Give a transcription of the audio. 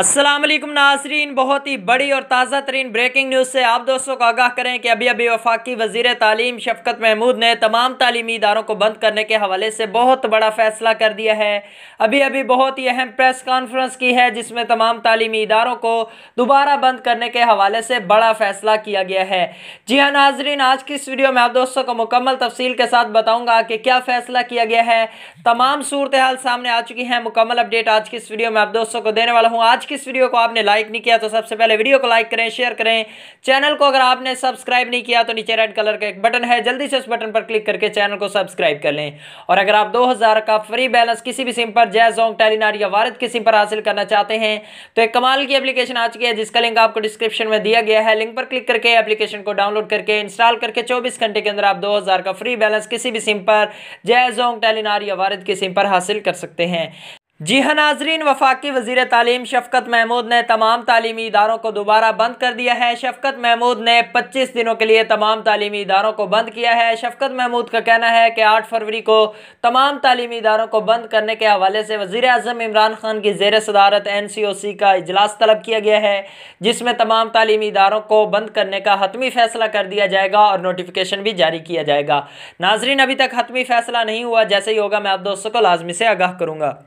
असलम नाजरीन बहुत ही बड़ी और ताज़ा तरीन ब्रेकिंग न्यूज़ से आप दोस्तों को आगाह करें कि अभी अभी वफाकी वजीर तालीम शफकत महमूद ने तमाम तालीमी इदारों को बंद करने के हवाले से बहुत बड़ा फ़ैसला कर दिया है अभी अभी बहुत ही अहम प्रेस कॉन्फ्रेंस की है जिसमें तमाम तालीमी इदारों को दोबारा बंद करने के हवाले से बड़ा फ़ैसला किया गया है जी हाँ नाजरीन आज की इस वीडियो में आप दोस्तों को मुकम्मल तफसील के साथ बताऊँगा कि क्या फ़ैसला किया गया है तमाम सूरत हाल सामने आ चुकी है मुकम्मल अपडेट आज की इस वीडियो में आप दोस्तों को देने वाला हूँ आज की इस वीडियो को आपने लाइक नहीं किया तो सबसे पहले वीडियो को लाइक करें शेयर करें चैनल को अगर आपने सब्सक्राइब नहीं किया तो नीचे रेड कलर का एक बटन है जल्दी से उस बटन पर क्लिक करके चैनल को सब्सक्राइब कर लें और अगर आप दो का फ्री बैलेंस किसी भी सिम पर जैजोंग टेलीनार या वारद की सिम पर हासिल करना चाहते हैं तो एक कमाल की एप्लीकेशन आ चुकी है जिसका लिंक आपको डिस्क्रिप्शन में दिया गया है लिंक पर क्लिक करके एप्लीकेशन को डाउनलोड करके इंस्टॉल करके चौबीस घंटे के अंदर आप दो का फ्री बैलेंस किसी भी सिम पर जैजोंग टेलीनार या वारद की सिम पर हासिल कर सकते हैं जी हाँ नाजरीन वफाकी वजीर तालीम शफकत महमूद ने तमाम तालीमी इदारों को दोबारा बंद कर दिया है शफकत महमूद ने 25 दिनों के लिए तमाम तालीमी इदारों को बंद किया है शफकत महमूद का कहना है कि 8 फरवरी को तमाम तालीमी इदारों को बंद करने के हवाले से वजीर अजम इमरान खान की जेर सदारत एन सी ओ सी का इजलास तलब किया गया है जिसमें तमाम तालीमी इदारों को बंद करने का हतमी फैसला कर दिया जाएगा और नोटिफिकेशन भी जारी किया जाएगा नाजरीन अभी तक हतमी फैसला नहीं हुआ जैसे ही होगा मैं आप दोस्तों को लाजमी से आगाह करूँगा